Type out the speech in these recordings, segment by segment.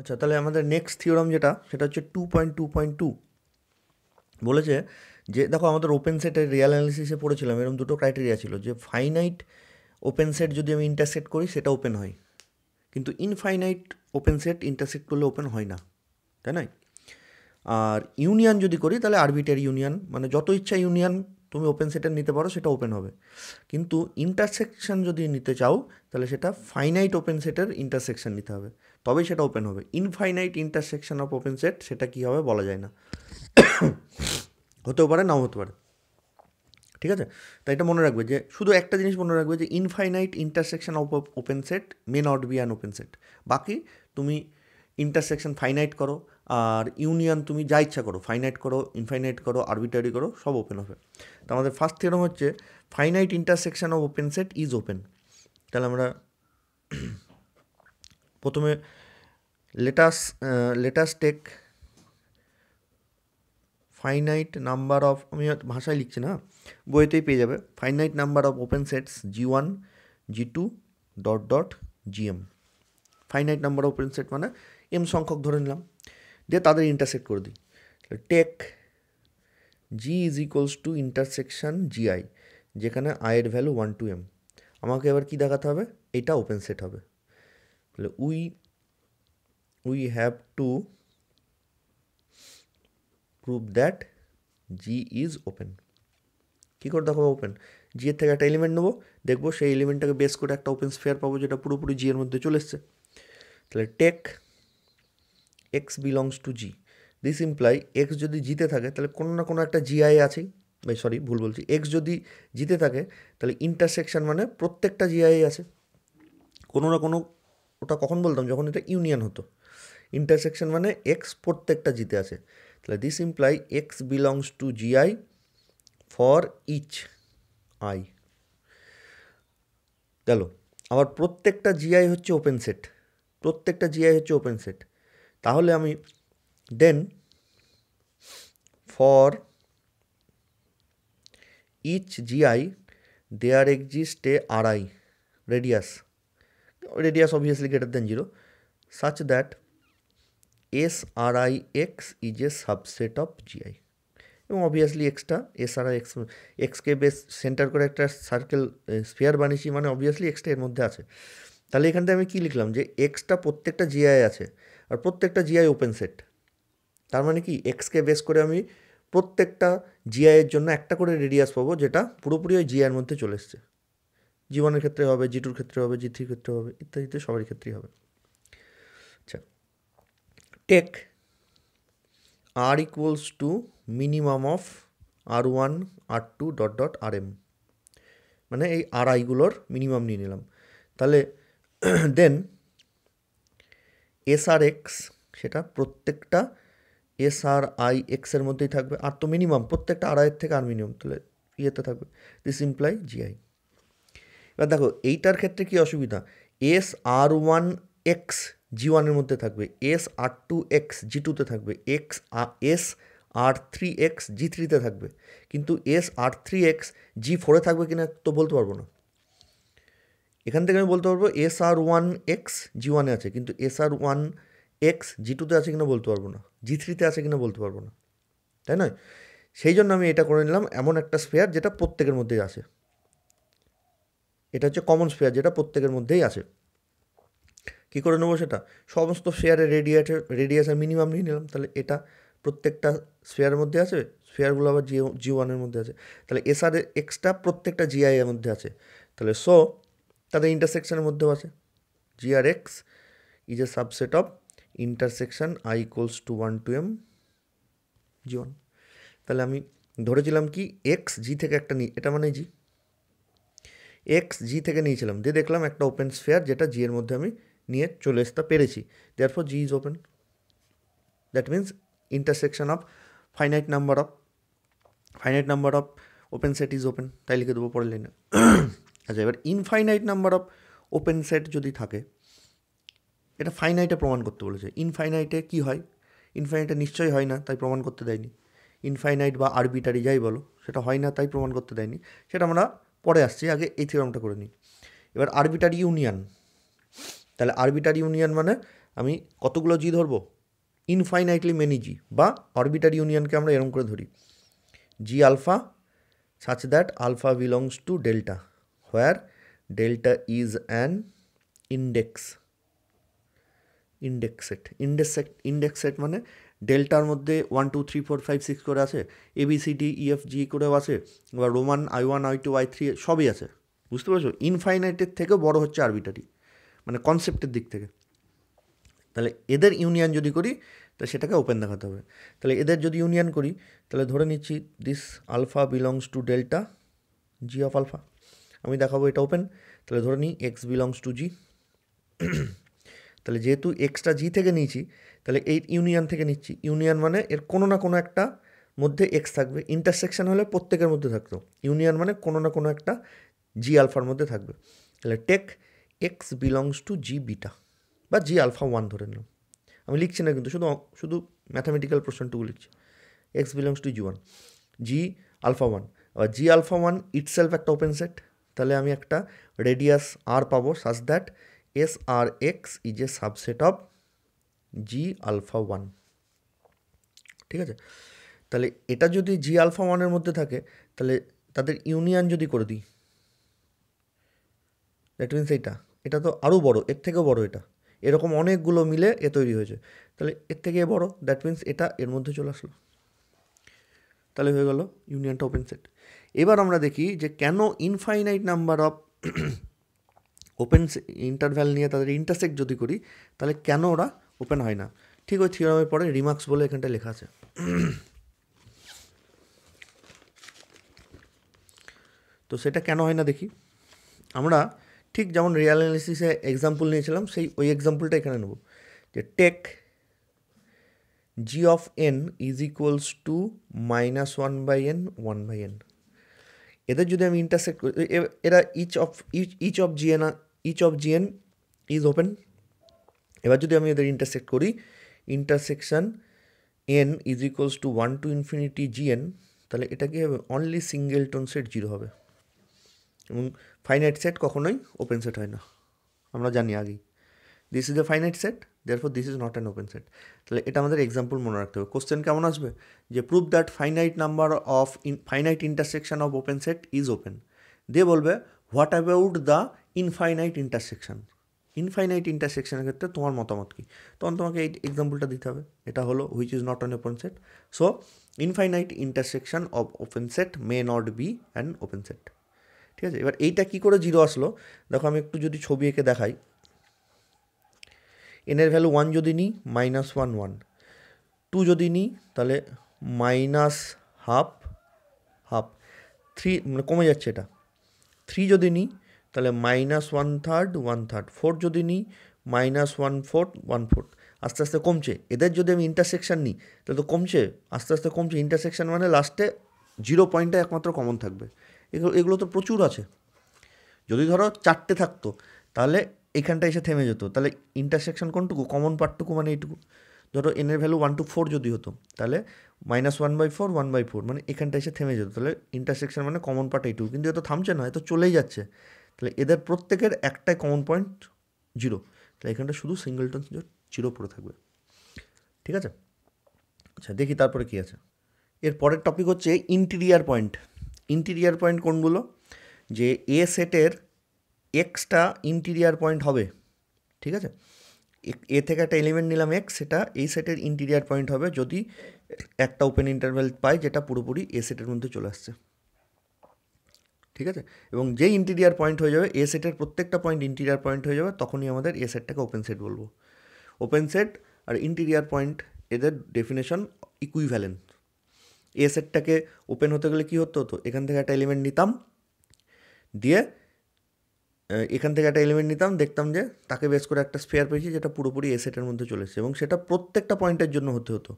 আচ্ছা তাহলে আমাদের নেক্সট থিওরাম যেটা সেটা হচ্ছে two point two point two বলেছে যে দেখো আমাদের ওপেন সেটের রিয়াল অ্যানালিসিসে পড়েছিলাম এরকম দুটো ক্রাইটেরিয়া ছিল যে ফাইনাইট ওপেন সেট যদি আমি ইন্টারসেট করি সেটা ওপেন হয় কিন্তু ইনফাইনাইট ওপেন সেট ইন্টারসেট করলে ওপেন হয় না তাই নাই আর ইউনিয়ন যদি করি তাহলে আরবিটার ইউনিয়ন মানে যত ইচ্ছা ইউনিয়ন তুমি ওপেন সেটের নিতে পারো সেটা ওপেন হবে কিন্তু ইন্টারসেকশন যদি নিতে চাও তাহলে সেটা ফাইনাইট ওপেন সেটের ইন্টারসেকশন নিতে হবে তবেই সেটা ওপেন হবে infinite intersection of open set সেটা কী হবে বলা যায় না হতেও পারে নাও হতে পারে ঠিক আছে তাই এটা মনে রাখবে যে শুধু একটা জিনিস মনে রাখবে যে infinite intersection of open set may not be an open set বাকি তুমি ইন্টারসেকশন ফাইনাইট করো আর ইউনিয়ন তুমি যা ইচ্ছা করো ফাইনাইট করো ইনফাইনাইট করো আরবিটারি করো সব ওপেন হবে তো আমাদের ফার্স্ট থিওরম হচ্ছে finite intersection of open set is open তাহলে আমরা প্রথমে let's let's take finite number of আমি ভাষায় লিখছি না বইতেই পেয়ে যাবে finite number of open sets G one G two dot dot GM finite number open set মানে এম সংখ্যক ধরে নিলাম দিয়ে তাদের ইন্টারসেক্ট করে দিই take G is equals to intersection GI যেখানে আয়ের ভ্যালু ওয়ান টু এম আমাকে এবার কি দেখাতে হবে এটা ওপেন সেট হবে তাহলে we we have to prove that G is open কী করে দেখো ওপেন জি এর থেকে একটা এলিমেন্ট নেবো দেখবো সেই এলিমেন্টটাকে বেস করে একটা ওপেন স্পেয়ার পাবো যেটা পুরোপুরি জি এর মধ্যে চলে এসছে তাহলে take x belongs to G this imply X যদি জিতে থাকে তাহলে কোনো না কোনো একটা জিআই আছেই ভাই সরি ভুল বলছি এক্স যদি জিতে থাকে তাহলে ইন্টারসেকশান মানে প্রত্যেকটা জিআই আছে কোনো না কোনো ওটা কখন বলতাম যখন এটা ইউনিয়ন হতো ইন্টারসেকশন মানে এক্স প্রত্যেকটা জিতে আছে তাহলে this imply x belongs to GI for each I গেল আবার প্রত্যেকটা জিআই হচ্ছে ওপেন সেট প্রত্যেকটা জিআই হচ্ছে ওপেন সেট তাহলে আমি then for each GI there exist a I radius radius obviously greater than 0 such that SRIX is a subset of GI এবং obviously এক্সটা এসআরআই এক্স এক্সকে বেস সেন্টার করে একটা circle spare বানিয়েছি মানে অবভিয়াসলি এক্সটা এর মধ্যে আছে তাহলে এখান থেকে আমি কী লিখলাম যে এক্সটা প্রত্যেকটা জিআই আছে আর প্রত্যেকটা জিআই ওপেন সেট তার মানে কি এক্সকে বেস করে আমি প্রত্যেকটা জিআইয়ের জন্য একটা করে রেডিয়াস পাবো যেটা পুরোপুরি ওই জিআইয়ের মধ্যে চলে এসছে জীবনের ক্ষেত্রে হবে জিটুর ক্ষেত্রে হবে জিথির ক্ষেত্রে হবে ইত্যাদিতে সবারই ক্ষেত্রেই হবে আচ্ছা take R equals to minimum of R one R two dot dot R M মানে এই আর আইগুলোর মিনিমাম নিয়ে নিলাম তাহলে দেন এস আর এক্স সেটা প্রত্যেকটা এস আর আই এক্সের মধ্যেই থাকবে আর তো মিনিমাম প্রত্যেকটা আড়াইয়ের থেকে আর মিনিমাম তাহলে ইয়েতে থাকবে দিস ইমপ্লাই জিআই এবার দেখো এইটার ক্ষেত্রে কি অসুবিধা এস আর ওয়ান এক্স জি ওয়ানের মধ্যে থাকবে এস আর টু এক্স জি টুতে থাকবে X S R three X G থ্রিতে থাকবে কিন্তু S R three X G ফোরে থাকবে কিনা তো বলতে পারবো না এখান থেকে আমি বলতে পারবো এস আর ওয়ান এক্স জি ওয়ানে আছে কিন্তু এস আর ওয়ান এক্স জি টুতে আছে কিনা বলতে পারবো না জি থ্রিতে আছে কিনা বলতে পারবো না তাই নয় সেই জন্য আমি এটা করে নিলাম এমন একটা স্পেয়ার যেটা প্রত্যেকের মধ্যে আছে এটা হচ্ছে কমন স্পেয়ার যেটা প্রত্যেকের মধ্যেই আছে কী করে নেবো সেটা সমস্ত স্পেয়ারের রেডিয়েটার রেডিয়েশন মিনিমাম নিয়ে নিলাম তাহলে এটা প্রত্যেকটা স্পেয়ারের মধ্যে আছে স্পেয়ারগুলো আবার জিও জি ওয়ানের মধ্যে আছে তাহলে এসআর এক্সটা প্রত্যেকটা জিআই এর মধ্যে আছে তাহলে সো তাদের ইন্টারসেকশনের মধ্যেও আছে GR X is a subset of intersection I equals to one two M G one তাহলে আমি ধরেছিলাম কি এক্স জি থেকে একটা নিই এটা মানে জি এক্স জি থেকে নিয়েছিলাম দিয়ে দেখলাম একটা ওপেন স্ফেয়ার যেটা জি এর মধ্যে আমি নিয়ে চলে আসতে পেরেছি there for G is open that means intersection of finite number of finite number of open set is open তাই লিখে দেবো পরের লাইনে আচ্ছা এবার infinite number of open set যদি থাকে এটা ফাইনাইটে প্রমাণ করতে বলেছে ইনফাইনাইটে কি হয় ইনফাইনাইটে নিশ্চয়ই হয় না তাই প্রমাণ করতে দেয়নি ইনফাইনাইট বা আরবিটারি যাই বলো সেটা হয় না তাই প্রমাণ করতে দেয়নি সেটা আমরা পরে আসছি আগে এই থিওরামটা করে নিই এবার আরবিটারি ইউনিয়ন তাহলে আরবিটারি ইউনিয়ন মানে আমি কতগুলো জি ধরবো ইনফাইনাইটলি মেনি জি বা অরবিটারি ইউনিয়নকে আমরা এরম করে ধরি G alpha such that alpha belongs to delta where delta is an index index set index set index set মানে ডেল্টার মধ্যে one two three four five six করে আছে এবিসিডি ইএফ জি করেও আছে বা Roman I one I two I three সবই আছে বুঝতে পারছো ইনফাইনাইটের থেকেও বড় হচ্ছে আরবিটারি মানে কনসেপ্টের দিক থেকে তাহলে এদের ইউনিয়ন যদি করি তাহলে সেটাকে ওপেন দেখাতে হবে তাহলে এদের যদি ইউনিয়ন করি তাহলে ধরে নিচ্ছি this alpha belongs to delta G of alpha আমি দেখাবো এটা ওপেন তাহলে ধরে নিই এক্স বিলংস টু জি তাহলে যেহেতু এক্সট্রা জি থেকে নিয়েছি তাহলে এই ইউনিয়ন থেকে নিচ্ছি ইউনিয়ন মানে এর কোনো না কোনো একটা মধ্যে এক্স থাকবে ইন্টারসেকশন হলে প্রত্যেকের মধ্যে থাকতো ইউনিয়ন মানে কোনো না কোনো একটা জি আলফার মধ্যে থাকবে তাহলে take x belongs to G beta বা জি আলফা ওয়ান ধরে নিলাম আমি লিখছি না কিন্তু শুধু শুধু ম্যাথামেটিক্যাল প্রশ্নটুকু লিখছি x belongs to G one G alpha one বা জি আলফা ওয়ান ইটসেলফ একটা ওপেন সেট তাহলে আমি একটা রেডিয়াস আর পাবো such that S r x is a subset of G alpha one ঠিক আছে তাহলে এটা যদি জি আলফা ওয়ানের মধ্যে থাকে তাহলে তাদের ইউনিয়ন যদি করে দিই দ্যাট মিনস এইটা এটা তো আরও বড় এর থেকেও বড় এটা এরকম অনেকগুলো মিলে এ তৈরি হয়েছে তাহলে এর থেকে বড় দ্যাট মিন্স এটা এর মধ্যে চলে আসলো তাহলে হয়ে গেল ইউনিয়নটা ওপেন সেট এবার আমরা দেখি যে কেন infinite number of open interval নিয়ে তাদের ইন্টারসেক্ট যদি করি তাহলে কেন ওরা ওপেন হয় না ঠিক ওই থিওরামের পরে রিমার্কস বলে এখানটায় লেখা আছে তো সেটা কেন হয় না দেখি আমরা ঠিক যেমন রিয়াল অ্যানালিসিসে এক্সাম্পল নিয়েছিলাম সেই ওই এক্সাম্পলটা এখানে নেব যে take G of n is equals to minus one by n one by n এদের যদি আমি ইন্টারসেক্ট এরা each of each of G n each of G N is open এবার যদি আমি এদের ইন্টারসেক্ট করি intersection n is equals to one to infinity G N তাহলে এটা কী হবে only singleton set zero হবে এবং ফাইনাইট সেট কখনোই ওপেন সেট হয় না আমরা জানি আগেই this is a finite set therefore this is not an open set তাহলে এটা আমাদের এক্সাম্পল মনে রাখতে হবে কোশ্চেন কেমন আসবে যে prove that finite number of in finite intersection of open set is open দিয়ে বলবে what about the infinite intersection infinite ইন্টারসেকশানের ক্ষেত্রে তোমার মতামত কী তখন তোমাকে এই এক্সাম্পলটা দিতে হবে এটা হলো which is not an open set so infinite intersection of open set may not be an open set ঠিক আছে এবার এইটা কী করে জিরো আসলো দেখো আমি একটু যদি ছবি এঁকে দেখাই এনের ভ্যালু ওয়ান যদি নিই মাইনাস ওয়ান ওয়ান টু যদি নিই তাহলে মাইনাস হাফ হাফ থ্রি মানে কমে যাচ্ছে এটা থ্রি যদি নিই তাহলে minus one third one third four যদি নিই minus one fourth one fourth আস্তে আস্তে কমছে এদের যদি আমি ইন্টারসেকশান নিই তাহলে তো কমছে আস্তে আস্তে কমছে ইন্টারসেকশান মানে লাস্টে জিরো পয়েন্টটা একমাত্র কমন থাকবে এগুলো এগুলো তো প্রচুর আছে যদি ধরো চারটে থাকতো তাহলে এখানটা এসে থেমে যেত তাহলে ইন্টারসেকশান কোনটুকু কমন পার্টটুকু মানে এইটুকু ধরো এনের ভ্যালু ওয়ান টু ফোর যদি হতো তাহলে minus one by four one by four মানে এখানটা এসে থেমে যেত তাহলে ইন্টারসেকশান মানে কমন পার্ট এইটুকু কিন্তু এত থামছে না এত চলেই যাচ্ছে তাহলে এদের প্রত্যেকের একটাই কমন পয়েন্ট জিরো তাহলে এখানটা শুধু সিঙ্গলটন জিরো পড়ে থাকবে ঠিক আছে আচ্ছা দেখি তারপরে কী আছে এর পরের টপিক হচ্ছে ইন্টিরিয়ার পয়েন্ট ইন্টিরিয়ার পয়েন্ট কোনগুলো যে এ সেটের এক্সটা ইন্টিরিয়ার পয়েন্ট হবে ঠিক আছে এ থেকে একটা এলিমেন্ট নিলাম এক্স সেটা এই সেটের ইন্টিরিয়ার পয়েন্ট হবে যদি একটা ওপেন ইন্টারভেল পাই যেটা পুরোপুরি এ সেটের মধ্যে চলে আসছে ঠিক আছে এবং যে ইন্টিরিয়ার পয়েন্ট হয়ে যাবে এ সেটের প্রত্যেকটা পয়েন্ট ইন্টিরিয়ার পয়েন্ট হয়ে যাবে তখনই আমাদের এ সেটটাকে ওপেন সেট বলবো ওপেন সেট আর ইন্টিরিয়ার পয়েন্ট এদের ডেফিনেশন ইকুইভ্যালেন্ট এ সেটটাকে ওপেন হতে গেলে কী হতে হতো এখান থেকে একটা এলিমেন্ট নিতাম দিয়ে এখান থেকে একটা এলিমেন্ট নিতাম দেখতাম যে তাকে বেশ করে একটা স্পেয়ার পেয়েছি যেটা পুরোপুরি এ সেটের মধ্যে চলেছে এবং সেটা প্রত্যেকটা পয়েন্টের জন্য হতে হতো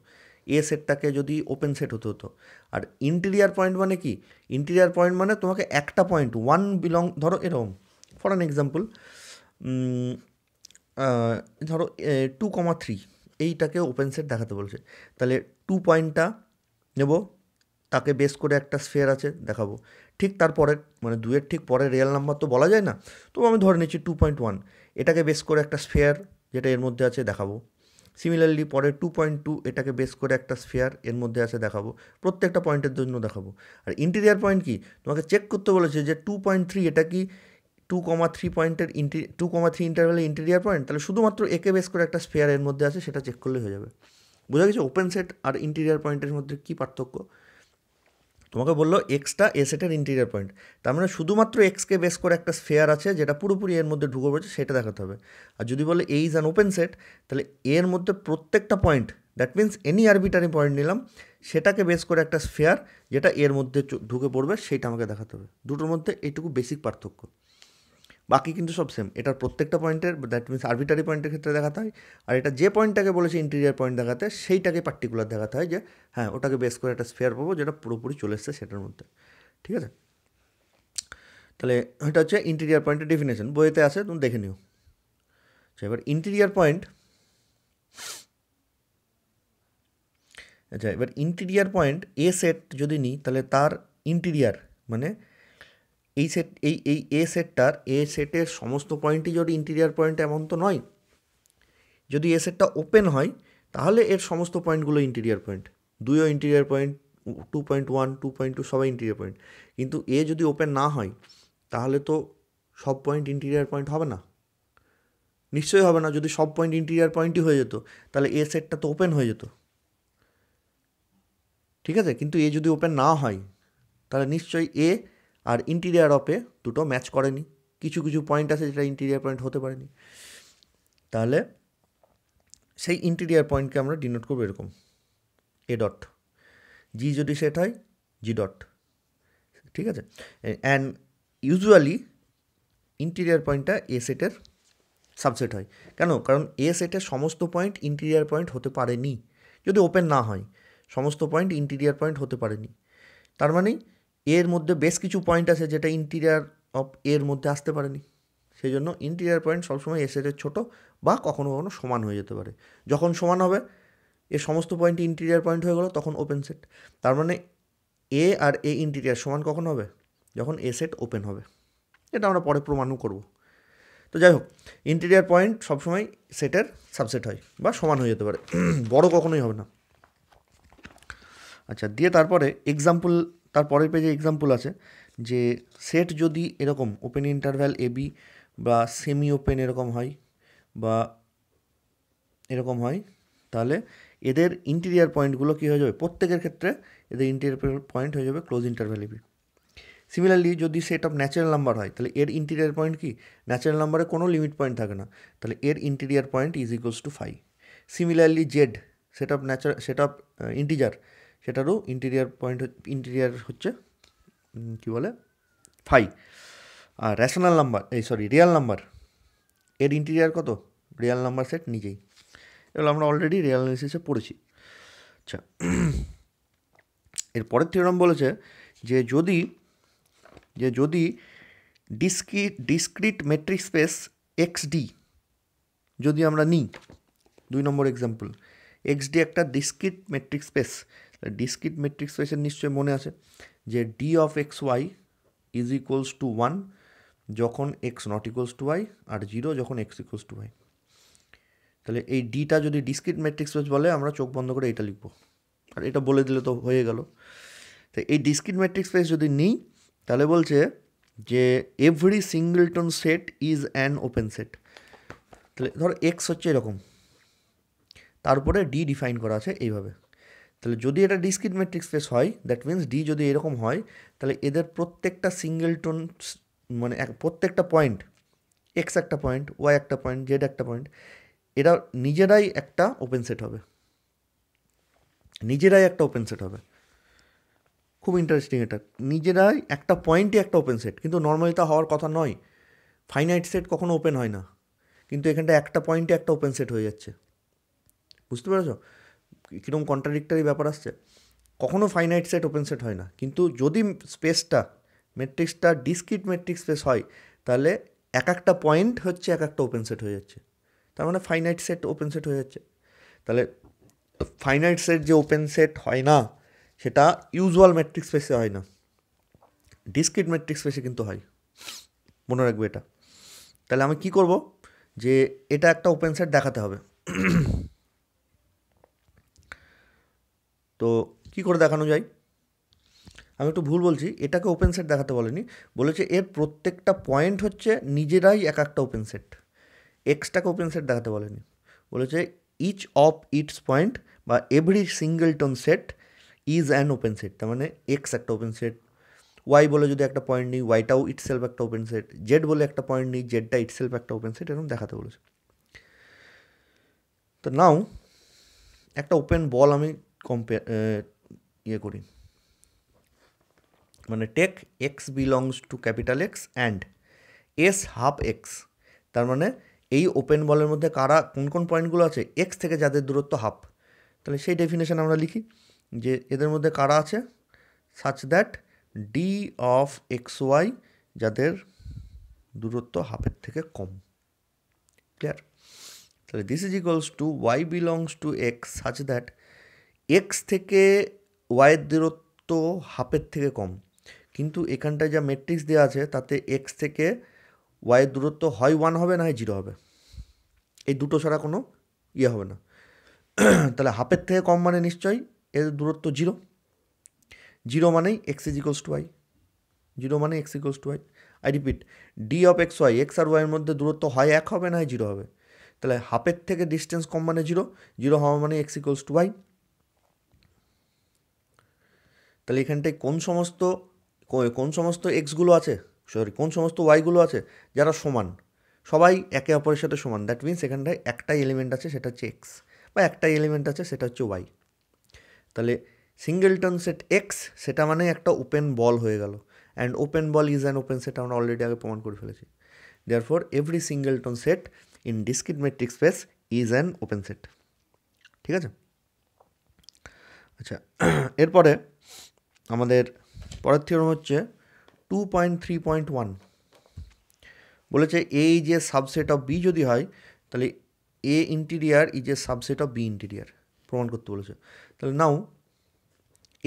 এ সেটটাকে যদি ওপেন সেট হতে হতো আর ইন্টেরিয়ার পয়েন্ট মানে কি ইন্টেরিয়ার পয়েন্ট মানে তোমাকে একটা পয়েন্ট ওয়ান বিলং ধরো এরকম ফর অ্যান এক্সাম্পল ধরো টু কমা থ্রি এইটাকে ওপেন সেট দেখাতে বলছে তাহলে টু পয়েন্টটা নেব তাকে বেস করে একটা স্ফেয়ার আছে দেখাবো ঠিক তারপরে মানে দুয়ের ঠিক পরে রিয়েল নাম্বার তো বলা যায় না তো আমি ধরে নিচ্ছি টু পয়েন্ট ওয়ান এটাকে বেস করে একটা স্ফেয়ার যেটা এর মধ্যে আছে দেখাবো সিমিলারলি পরে টু পয়েন্ট টু এটাকে বেস করে একটা স্ফেয়ার এর মধ্যে আছে দেখাবো প্রত্যেকটা পয়েন্টের জন্য দেখাবো আর ইন্টেরিয়ার পয়েন্ট কি তোমাকে চেক করতে বলেছে যে টু পয়েন্ট থ্রি এটা কি টু কমা থ্রি পয়েন্টের ইন্টি টু কমা থ্রি ইন্টারভেলে ইন্টেরিয়ার পয়েন্ট তাহলে শুধুমাত্র একে বেস করে একটা স্ফেয়ার এর মধ্যে আছে সেটা চেক করলে হয়ে যাবে বোঝা গেছে ওপেন সেট আর ইন্টেরিয়ার পয়েন্টের মধ্যে কী পার্থক্য তোমাকে বললো এক্সটা এ সেটের ইন্টিরিয়ার পয়েন্ট তার মানে শুধুমাত্র এক্সকে বেস করে একটা স্ফেয়ার আছে যেটা পুরোপুরি এর মধ্যে ঢুকে পড়েছে সেটা দেখাতে হবে আর যদি বলে H is an open set তাহলে এর মধ্যে প্রত্যেকটা point that means any arbitrary point নিলাম সেটাকে বেস করে একটা স্ফেয়ার যেটা এর মধ্যে ঢুকে পড়বে সেটা আমাকে দেখাতে হবে দুটোর মধ্যে এইটুকু বেসিক পার্থক্য বাকি কিন্তু সব সেম এটার প্রত্যেকটা পয়েন্টের দ্যাট মিনস আরবিটারি পয়েন্টের ক্ষেত্রে দেখাতে হয় আর এটা যে পয়েন্টটাকে বলেছে ইন্টেরিয়ার পয়েন্ট দেখাতে সেইটাকে পার্টিকুলার দেখাতে হয় যে হ্যাঁ ওটাকে বেস করে একটা স্পেয়ার পাবো যেটা পুরোপুরি চলে এসছে সেটার মধ্যে ঠিক আছে তাহলে এটা হচ্ছে ইন্টেরিয়ার পয়েন্টের ডেফিনেশন বইতে আছে তুমি দেখে নিও আচ্ছা এবার ইন্টেরিয়ার পয়েন্ট আচ্ছা এবার ইন্টেরিয়ার পয়েন্ট এ সেট যদি নিই তাহলে তার ইন্টেরিয়ার মানে এই সেট এই এই এ সেটটার এ সেটের সমস্ত পয়েন্টই যদি ইন্টেরিয়ার পয়েন্ট এমন তো নয় যদি এ সেটটা ওপেন হয় তাহলে এর সমস্ত পয়েন্টগুলো ইন্টেরিয়ার পয়েন্ট দুইও interior point two point one two point two সবাই ইন্টেরিয়ার পয়েন্ট কিন্তু এ যদি ওপেন না হয় তাহলে তো সব পয়েন্ট ইন্টেরিয়ার পয়েন্ট হবে না নিশ্চয়ই হবে না যদি সব পয়েন্ট ইন্টেরিয়ার পয়েন্টই হয়ে যেত তাহলে এ সেটটা তো ওপেন হয়ে যেত ঠিক আছে কিন্তু এ যদি ওপেন না হয় তাহলে নিশ্চয়ই এ আর ইন্টিরিয়ার অপে দুটো ম্যাচ করেনি কিছু কিছু পয়েন্ট আছে যেটা ইন্টিরিয়ার পয়েন্ট হতে পারেনি তাহলে সেই ইন্টিরিয়ার পয়েন্টকে আমরা ডিনোট করবো এরকম এ ডট জি যদি সেট হয় জি ডট ঠিক আছে অ্যান্ড ইউজুয়ালি ইন্টিরিয়ার পয়েন্টটা এ সেটের সাবসেট হয় কেন কারণ এ সেটের সমস্ত পয়েন্ট ইন্টিরিয়ার পয়েন্ট হতে পারেনি যদি ওপেন না হয় সমস্ত পয়েন্ট ইন্টিরিয়ার পয়েন্ট হতে পারেনি তার মানে এর মধ্যে বেশ কিছু পয়েন্ট আছে যেটা ইন্টিরিয়ার অফ এর মধ্যে আসতে পারেনি সেই জন্য ইন্টিরিয়ার পয়েন্ট সবসময় এসের ছোট বা কখনো কখনো সমান হয়ে যেতে পারে যখন সমান হবে এ সমস্ত পয়েন্ট ইন্টিরিয়ার পয়েন্ট হয়ে গেলো তখন ওপেন সেট তার মানে এ আর এ ইন্টিরিয়ার সমান কখন হবে যখন এ সেট ওপেন হবে এটা আমরা পরে প্রমাণও করব তো যাই হোক ইন্টিরিয়ার পয়েন্ট সবসময় সেটের সাবসেট হয় বা সমান হয়ে যেতে পারে বড় কখনোই হবে না আচ্ছা দিয়ে তারপরে এক্সাম্পল তার পরের পেজে এক্সাম্পল আছে যে সেট যদি এরকম ওপেন ইন্টারভ্যাল এবি বা সেমি ওপেন এরকম হয় বা এরকম হয় তাহলে এদের ইন্টেরিয়ার পয়েন্টগুলো কী হয়ে যাবে প্রত্যেকের ক্ষেত্রে এদের ইন্টেরিয়ার পয়েন্ট হয়ে যাবে ক্লোজ ইন্টারভ্যাল এবি সিমিলারলি যদি সেট অফ ন্যাচারাল নাম্বার হয় তাহলে এর ইন্টেরিয়ার পয়েন্ট কি ন্যাচারাল নাম্বারে কোনো লিমিট পয়েন্ট থাকে না তাহলে এর interior point is equals to five similarly Z set of nature set of integer সেটারও ইন্টেরিয়ার পয়েন্ট ইন্টেরিয়ার হচ্ছে কী বলে ফাই আর রেশনাল নাম্বার এই সরি রিয়াল নাম্বার এর ইন্টেরিয়ার কত রিয়াল নাম্বার সেট নিজেই এগুলো আমরা অলরেডি রিয়াল অ্যানালিসিসে পড়েছি আচ্ছা এরপরের থিওরাম বলেছে যে যদি যে যদি ডিসক্রি discrete metric space x d যদি আমরা নিই দুই নম্বর এক্সাম্পল এক্স ডি একটা discrete metric space discrete metric স্পেসের নিশ্চয়ই মনে আছে যে d of x y is equals to one যখন x not equals to y আর জিরো যখন এক্স ইকুয়ালস টু ওয়াই তাহলে এই ডিটা যদি ডিসক্রিট মেট্রিক স্পেস বলে আমরা চোখ বন্ধ করে এটা লিখবো আর এটা বলে দিলে তো হয়ে গেল তো এই ডিসক্রিট মেট্রিক স্পেস যদি নিই তাহলে বলছে যে every singleton set is an open set তাহলে ধর এক্স হচ্ছে এরকম তারপরে ডি ডিফাইন করা আছে এইভাবে তাহলে যদি এটা ডিসক্রিট ম্যাট্রিক স্পেস হয় দ্যাট মিন্স ডি যদি এরকম হয় তাহলে এদের প্রত্যেকটা সিঙ্গেলটন মানে এক প্রত্যেকটা পয়েন্ট এক্স একটা পয়েন্ট ওয়াই একটা পয়েন্ট জেড একটা পয়েন্ট এরা নিজেরাই একটা ওপেন সেট হবে নিজেরাই একটা ওপেন সেট হবে খুব ইন্টারেস্টিং এটা নিজেরাই একটা পয়েন্টই একটা ওপেন সেট কিন্তু নর্মালি তা হওয়ার কথা নয় ফাইনাইট সেট কখনো ওপেন হয় না কিন্তু এখানটা একটা পয়েন্টে একটা ওপেন সেট হয়ে যাচ্ছে বুঝতে পেরেছো কীরকম কন্ট্রাডিক্টারি ব্যাপার আসছে কখনও ফাইনাইট সেট ওপেন সেট হয় না কিন্তু যদি স্পেসটা ম্যাট্রিক্সটা ডিসক্রিট ম্যাট্রিক্স স্পেস হয় তাহলে এক একটা পয়েন্ট হচ্ছে এক একটা ওপেন সেট হয়ে যাচ্ছে তার মানে ফাইনাইট সেট ওপেন সেট হয়ে যাচ্ছে তাহলে ফাইনাইট সেট যে ওপেন সেট হয় না সেটা ইউজুয়াল ম্যাট্রিক্স স্পেসে হয় না ডিসক্রিট ম্যাট্রিক্স স্পেসে কিন্তু হয় মনে রাখবে এটা তাহলে আমি কি করব যে এটা একটা ওপেন সেট দেখাতে হবে তো কি করে দেখানো যায় আমি একটু ভুল বলছি এটাকে ওপেন সেট দেখাতে বলেনি বলেছে এর প্রত্যেকটা পয়েন্ট হচ্ছে নিজেরাই এক একটা ওপেন সেট এক্সটাকে ওপেন সেট দেখাতে বলেনি বলেছে ইচ অফ ইটস পয়েন্ট বা every singleton set is an open set তার মানে এক্স একটা ওপেন সেট ওয়াই বলে যদি একটা পয়েন্ট নিই ওয়াইটাও সেলফ একটা ওপেন সেট জেড বলে একটা পয়েন্ট নিই জেডটা সেলফ একটা ওপেন সেট এরকম দেখাতে বলেছে তো নাও একটা ওপেন বল আমি কম্পেয়ার uh, ইয়ে করি মানে take x belongs to capital x and s half x তার মানে এই ওপেন বলের মধ্যে কারা কোন কোন পয়েন্টগুলো আছে এক্স থেকে যাদের দূরত্ব হাফ তাহলে সেই ডেফিনেশান আমরা লিখি যে এদের মধ্যে কারা আছে such that d of x y যাদের দূরত্ব হাফের থেকে কম ক্লিয়ার তাহলে this is equals to y belongs to x such that x থেকে ওয়াইয়ের দূরত্ব হাফের থেকে কম কিন্তু এখানটায় যা মেট্রিক্স দেওয়া আছে তাতে এক্স থেকে ওয়াইয়ের দূরত্ব হয় ওয়ান হবে না হয় জিরো হবে এই দুটো ছাড়া কোনো ইয়ে হবে না তাহলে হাফের থেকে কম মানে নিশ্চয়ই এর দূরত্ব জিরো জিরো মানেই x is equals to y zero মানে x equals to y I repeat d of x y x আর ওয়াইয়ের মধ্যে দূরত্ব হয় এক হবে না হয় জিরো হবে তাহলে হাফের থেকে ডিস্টেন্স কম মানে জিরো জিরো হওয়া মানে এক্স ইকোস টু ওয়াই তাহলে এখানটায় কোন সমস্ত কোন সমস্ত এক্সগুলো আছে সরি কোন সমস্ত ওয়াইগুলো আছে যারা সমান সবাই একে অপরের সাথে সমান দ্যাট মিন্স এখানটায় একটাই এলিমেন্ট আছে সেটা হচ্ছে এক্স বা একটাই এলিমেন্ট আছে সেটা হচ্ছে ওয়াই তাহলে সিঙ্গেলটন সেট এক্স সেটা মানে একটা ওপেন বল হয়ে গেল and open ball is an open set আমরা অলরেডি আগে প্রমাণ করে ফেলেছি therefore every singleton set in discrete metric space is an open set ঠিক আছে আচ্ছা এরপরে আমাদের পরের থিওরম হচ্ছে two point three point one বলেছে A is a subset of B যদি হয় তাহলে A interior is a subset of B interior প্রমাণ করতে বলেছে তাহলে now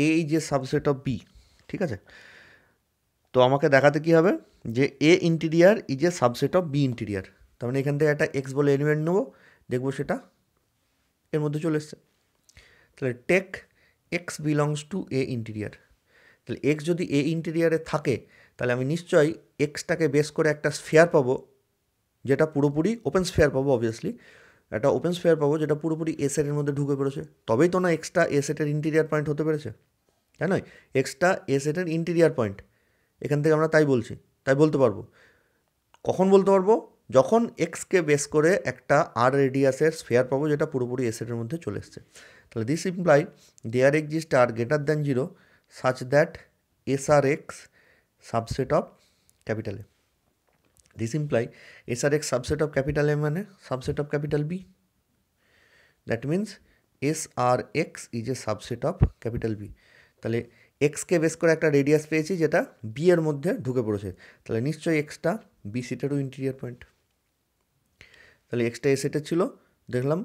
A is a subset of B ঠিক আছে তো আমাকে দেখাতে কি হবে যে A interior is a subset of B interior তার মানে এখান থেকে একটা এক্স বলে এলিমেন্ট নেবো দেখবো সেটা এর মধ্যে চলে এসছে তাহলে take x belongs to A interior তাহলে এক্স যদি এ ইন্টেরিয়ারে থাকে তাহলে আমি নিশ্চয়ই এক্সটাকে বেস করে একটা স্ফেয়ার পাবো যেটা পুরোপুরি ওপেন স্ফেয়ার পাবো অবভিয়াসলি একটা ওপেন স্ফেয়ার পাবো যেটা পুরোপুরি এ সেটের মধ্যে ঢুকে পড়েছে তবেই তো না এক্সটা এ সেটের ইন্টেরিয়ার পয়েন্ট হতে পেরেছে তাই নয় এক্সটা এ সেটের ইন্টেরিয়ার পয়েন্ট এখান থেকে আমরা তাই বলছি তাই বলতে পারবো কখন বলতে পারবো যখন এক্সকে বেস করে একটা আর রেডিয়াসের স্ফেয়ার পাবো যেটা পুরোপুরি এসেটের মধ্যে চলে এসছে তাহলে this imply there exist r greater than zero such that SRX subset of capital A. This imply SRX subset of capital A means subset of capital B. That means SRX is a subset of capital B. তাহলে এক্সকে base করে একটা radius পেয়েছি যেটা B এর মধ্যে ঢুকে পড়েছে তাহলে নিশ্চয়ই এক্সটা বি সেটেরও ইন্টিরিয়ার পয়েন্ট তাহলে এক্সটা এ সেটের ছিল দেখলাম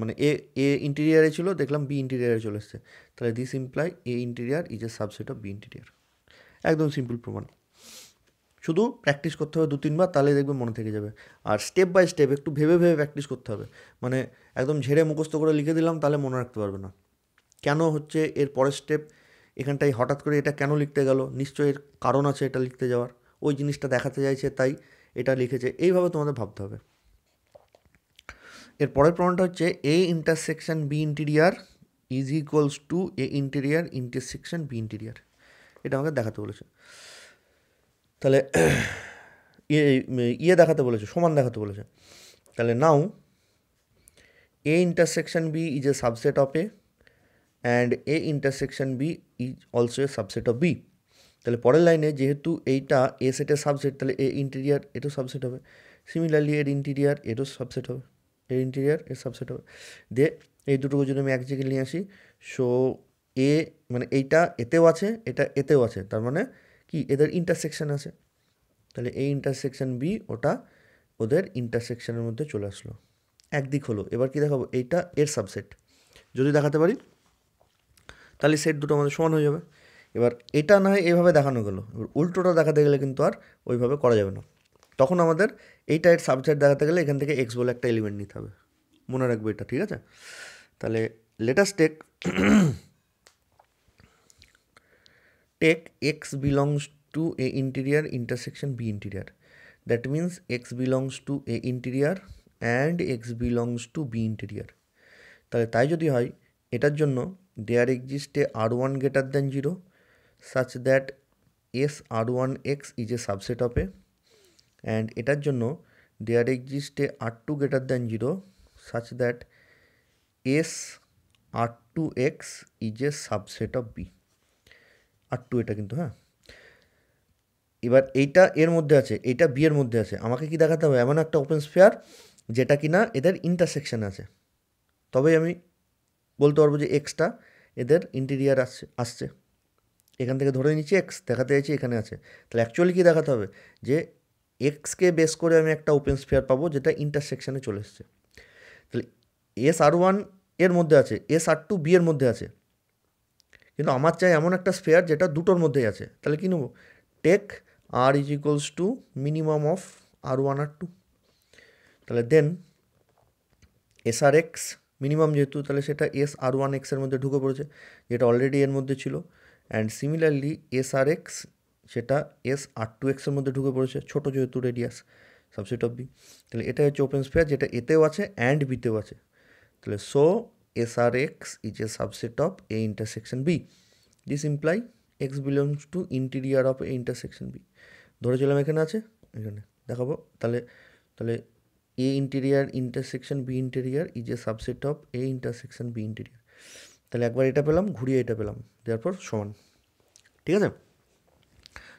মানে এ এ ইন্টেরিয়ারে ছিল দেখলাম বি ইন্টেরিয়ারে চলে এসছে তাহলে this imply A interior is a subset of B interior একদম সিম্পল প্রমাণ শুধু প্র্যাকটিস করতে হবে দু তিনবার তাহলে দেখবে মনে থেকে যাবে আর স্টেপ বাই স্টেপ একটু ভেবে ভেবে প্র্যাকটিস করতে হবে মানে একদম ঝেড়ে মুখস্থ করে লিখে দিলাম তাহলে মনে রাখতে পারবে না কেন হচ্ছে এর পরের স্টেপ এখানটায় হঠাৎ করে এটা কেন লিখতে গেল নিশ্চয়ই এর কারণ আছে এটা লিখতে যাওয়ার ওই জিনিসটা দেখাতে চাইছে তাই এটা লিখেছে এইভাবে তোমাদের ভাবতে হবে এর পরের প্রমাণটা হচ্ছে A intersection B interior is equals to A interior intersection B interior এটা আমাকে দেখাতে বলেছে তাহলে ইয়ে দেখাতে বলেছে সমান দেখাতে বলেছে তাহলে now A intersection B is a subset of A and A intersection B is also a subset of B তাহলে পরের লাইনে যেহেতু এইটা এ সেটের সাবসেট তাহলে এ ইন্টেরিয়ার এটাও সাবসেট হবে সিমিলারলি এর ইন্টেরিয়ার এটাও সাবসেট হবে এর ইন্টেরিয়ার এর সাবসেট হবে দিয়ে এই দুটোকে যদি আমি এক জায়গায় নিয়ে আসি সো এ মানে এইটা এতেও আছে এটা এতেও আছে তার মানে কি এদের ইন্টারসেকশান আছে তাহলে এই ইন্টারসেকশান বি ওটা ওদের ইন্টারসেকশানের মধ্যে চলে আসলো একদিক হলো এবার কি দেখাবো এইটা এর সাবসেট যদি দেখাতে পারি তাহলে সেট দুটো আমাদের সমান হয়ে যাবে এবার এটা না হয় এইভাবে দেখানো গেলো এবার উল্টোটা দেখাতে গেলে কিন্তু আর ওইভাবে করা যাবে না তখন আমাদের এই টাইপের সাবসেট দেখাতে গেলে এখান থেকে এক্স বলে একটা এলিমেন্ট নিতে হবে মনে রাখবো এটা ঠিক আছে তাহলে let us take take x belongs to A interior intersection B interior that means x belongs to A interior and x belongs to B interior তাহলে তাই যদি হয় এটার জন্য there exist a r one greater than zero such that S R one x is a subset of A and এটার জন্য they are a r two greater than zero such that S R two x is a subset of B r two এটা কিন্তু হ্যাঁ এবার এইটা এর মধ্যে আছে এইটা বি এর মধ্যে আছে আমাকে কি দেখাতে হবে এমন একটা ওপেন স্পেয়ার যেটা কি না এদের ইন্টারসেকশান আছে তবেই আমি বলতে পারবো যে এক্সটা এদের ইন্টেরিয়ার আসছে আসছে এখান থেকে ধরে নিচ্ছি এক্স দেখাতে চাইছি এখানে আছে তাহলে অ্যাকচুয়ালি কী দেখাতে হবে যে এক্সকে বেস করে আমি একটা ওপেন স্পেয়ার পাবো যেটা ইন্টারসেকশানে চলে এসছে তাহলে এস আর ওয়ান এর মধ্যে আছে এস আর টু বি এর মধ্যে আছে কিন্তু আমার চাই এমন একটা স্পেয়ার যেটা দুটোর মধ্যেই আছে তাহলে কী নেবো take r is equals to minimum of R one R two তাহলে then S r x minimum যেহেতু তাহলে সেটা এস আর ওয়ান এক্সের মধ্যে ঢুকে পড়েছে যেটা অলরেডি এর মধ্যে ছিল and similarly s r x সেটা এস আর টু এক্সের মধ্যে ঢুকে পড়েছে ছোটো যেহেতু রেডিয়াস সাবসেট অফ বি তাহলে এটা হচ্ছে ওপেন স্পেয়ার যেটা এতেও আছে অ্যান্ড বিতেও আছে তাহলে so s r x is a subset of A intersection B this imply x belongs to interior of A intersection B ধরেছিলাম এখানে আছে এখানে দেখাবো তাহলে তাহলে A interior intersection B interior is a subset of A intersection B interior তাহলে একবার এটা পেলাম ঘুরিয়ে এটা পেলাম দেওয়ার পর সমান ঠিক আছে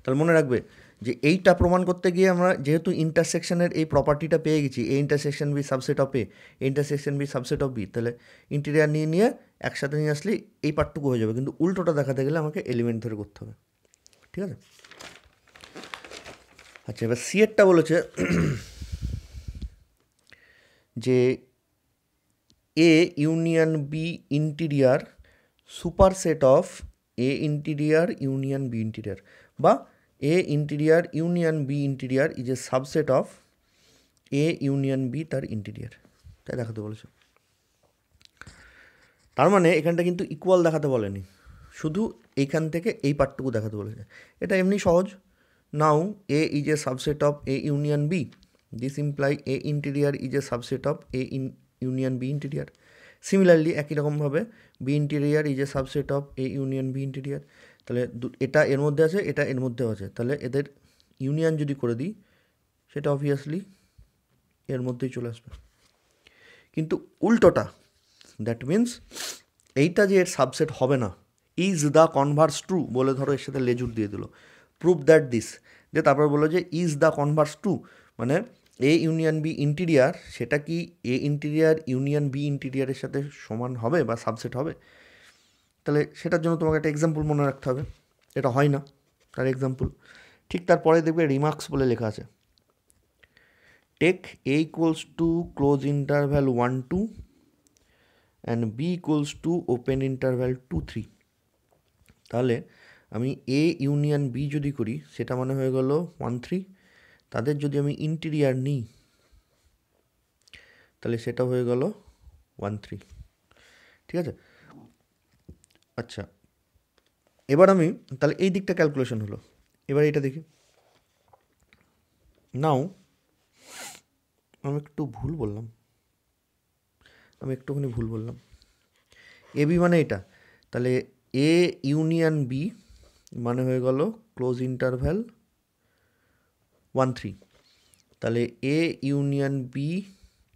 তাহলে মনে রাখবে যে এইটা প্রমাণ করতে গিয়ে আমরা যেহেতু ইন্টারসেকশনের এই প্রপার্টিটা পেয়ে গেছি A intersection B subset of A intersection B subset of B তাহলে ইন্টেরিয়ার নিয়ে নিয়ে একসাথে নিয়ে আসলে এই পার্টটুকু হয়ে যাবে কিন্তু উল্টোটা দেখাতে গেলে আমাকে এলিমেন্ট ধরে করতে হবে ঠিক আছে আচ্ছা এবার সিএরটা বলেছে যে A union B interior set of A interior union B interior বা A interior union B interior is a subset of A union B তার ইন্টিরিয়ার তাই দেখাতে বলেছে তার মানে এখানটা কিন্তু ইকুয়াল দেখাতে বলেনি শুধু এইখান থেকে এই পার্টটুকু দেখাতে বলেছে এটা এমনি সহজ now A is a subset of A union B this imply A interior is a subset of A in union B interior similarly একই রকমভাবে B interior is a subset of A union B interior তাহলে এটা এর মধ্যে আছে এটা এর মধ্যেও আছে তাহলে এদের ইউনিয়ন যদি করে দিই সেটা অবভিয়াসলি এর মধ্যেই চলে আসবে কিন্তু উল্টোটা দ্যাট মিন্স এইটা যে এর সাবসেট হবে না ইজ দ্য কনভার্স ট্রু বলে ধরো এর সাথে লেজুর দিয়ে দিল প্রুভ দ্যাট দিস যে তারপর বললো যে ইজ দ্য কনভার্স ট্রু মানে এ ইউনিয়ন বি ইন্টিরিয়ার সেটা কি এ ইন্টিরিয়ার ইউনিয়ন বি ইন্টিরিয়ারের সাথে সমান হবে বা সাবসেট হবে তাহলে সেটার জন্য তোমাকে একটা এক্সাম্পল মনে রাখতে হবে এটা হয় না তার এক্সাম্পল ঠিক তারপরে দেখবে রিমার্কস বলে লেখা আছে take A equals to close interval one two and B equals to open interval two three তাহলে আমি এ ইউনিয়ন বি যদি করি সেটা মানে হয়ে গেল ওয়ান থ্রি তাদের যদি আমি ইন্টিরিয়ার নিই তাহলে সেটা হয়ে গেল ওয়ান থ্রি ঠিক আছে আচ্ছা এবার আমি তাহলে এই দিকটা ক্যালকুলেশন হলো এবার এটা দেখি নাও আমি একটু ভুল বললাম আমি একটুখানি ভুল বললাম এ বি মানে এটা তাহলে এ ইউনিয়ন বি মানে হয়ে গেল ক্লোজ ইন্টারভ্যাল ওয়ান থ্রি তাহলে এ ইউনিয়ন বি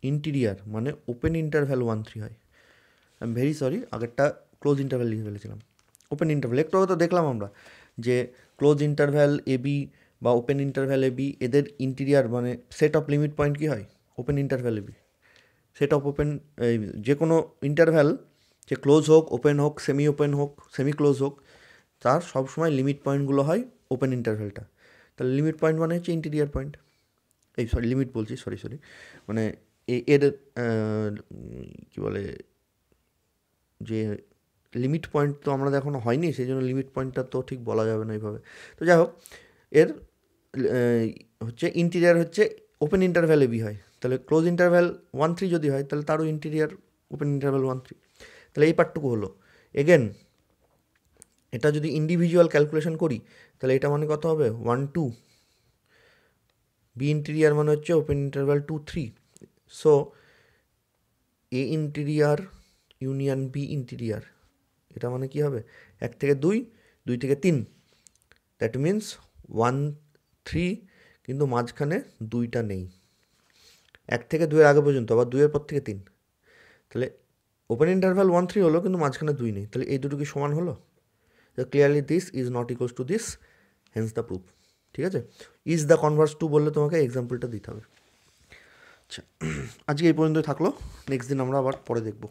ইন্টিরিয়ার মানে ওপেন ইন্টারভ্যাল ওয়ান থ্রি হয় আই এম ভেরি সরি আগেরটা ক্লোজ ইন্টারভ্যাল লিখে ফেলেছিলাম ওপেন ইন্টারভ্যাল একটু তো দেখলাম আমরা যে ক্লোজ ইন্টারভ্যাল এবি বা ওপেন ইন্টারভ্যাল এ বি এদের ইন্টিরিয়ার মানে সেট অফ লিমিট পয়েন্ট কী হয় open interval A B set of open যে কোনো ইন্টারভ্যাল যে ক্লোজ হোক ওপেন হোক সেমি ওপেন হোক সেমি ক্লোজ হোক তার সবসময় লিমিট পয়েন্টগুলো হয় ওপেন ইন্টারভ্যালটা তাহলে লিমিট পয়েন্ট মানে হচ্ছে ইন্টিরিয়ার পয়েন্ট এই সরি লিমিট বলছি সরি সরি মানে এর কী বলে যে লিমিট পয়েন্ট তো আমাদের এখনও হয়নি সেই জন্য লিমিট পয়েন্টটা তো ঠিক বলা যাবে না এইভাবে তো যাই হোক এর হচ্ছে ইন্টিরিয়ার হচ্ছে ওপেন ইন্টারভ্যালে বি হয় তাহলে ক্লোজ ইন্টারভ্যাল ওয়ান থ্রি যদি হয় তাহলে তারও interior open interval one three তাহলে এই পার্টটুকু হলো এগেন এটা যদি ইন্ডিভিজুয়াল ক্যালকুলেশন করি তাহলে এটা মানে কত হবে ওয়ান টু বি ইন্টিরিয়ার মানে হচ্ছে open interval two three so A interior union B interior এটা মানে কি হবে এক থেকে দুই দুই থেকে তিন দ্যাট মিন্স ওয়ান থ্রি কিন্তু মাঝখানে দুইটা নেই এক থেকে দুয়ের আগে পর্যন্ত আবার দুইয়ের পর থেকে তিন তাহলে ওপেন ইন্টারভ্যাল ওয়ান থ্রি হলো কিন্তু মাঝখানে দুই নেই তাহলে এই দুটো কি সমান হলো clearly this is not equal to this hence the proof ঠিক আছে ইজ দ্য কনভার্স টু বললে তোমাকে এক্সাম্পলটা দিতে হবে আচ্ছা আজকে এই পর্যন্তই থাকলো নেক্সট দিন আমরা আবার পরে দেখবো